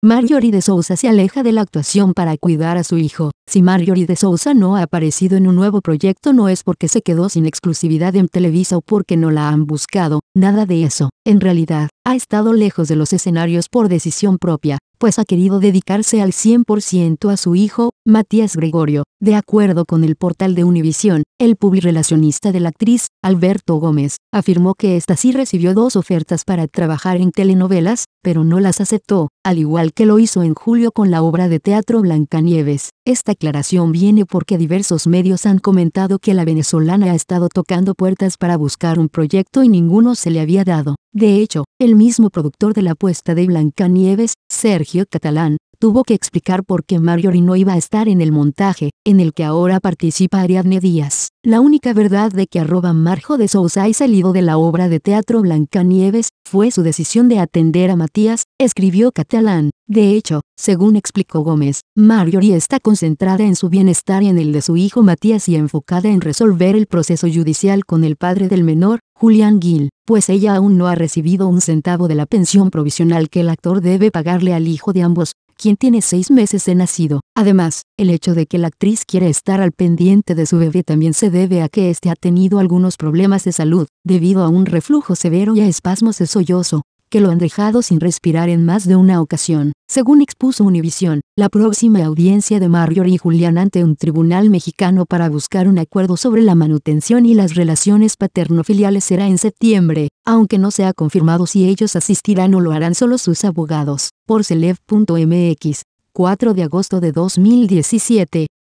Marjorie de Sousa se aleja de la actuación para cuidar a su hijo. Si Marjorie de Souza no ha aparecido en un nuevo proyecto no es porque se quedó sin exclusividad en Televisa o porque no la han buscado, nada de eso. En realidad, ha estado lejos de los escenarios por decisión propia, pues ha querido dedicarse al 100% a su hijo, Matías Gregorio. De acuerdo con el portal de Univision, el publirelacionista de la actriz, Alberto Gómez, afirmó que esta sí recibió dos ofertas para trabajar en telenovelas, pero no las aceptó, al igual que lo hizo en julio con la obra de teatro Blancanieves. Esta declaración viene porque diversos medios han comentado que la venezolana ha estado tocando puertas para buscar un proyecto y ninguno se le había dado. De hecho, el mismo productor de la apuesta de Blancanieves, Sergio Catalán, tuvo que explicar por qué Marjorie no iba a estar en el montaje, en el que ahora participa Ariadne Díaz. La única verdad de que arroba Marjo de Sousa y salido de la obra de teatro Blancanieves, fue su decisión de atender a Matías, escribió Catalán. De hecho, según explicó Gómez, Marjorie está concentrada en su bienestar y en el de su hijo Matías y enfocada en resolver el proceso judicial con el padre del menor, Julián Gil, pues ella aún no ha recibido un centavo de la pensión provisional que el actor debe pagarle al hijo de ambos, quien tiene seis meses de nacido. Además, el hecho de que la actriz quiere estar al pendiente de su bebé también se debe a que éste ha tenido algunos problemas de salud, debido a un reflujo severo y a espasmos de sollozo que lo han dejado sin respirar en más de una ocasión. Según expuso Univisión, la próxima audiencia de Marjorie y Julián ante un tribunal mexicano para buscar un acuerdo sobre la manutención y las relaciones paterno-filiales será en septiembre, aunque no se ha confirmado si ellos asistirán o lo harán solo sus abogados. Por Celeb.mx, 4 de agosto de 2017.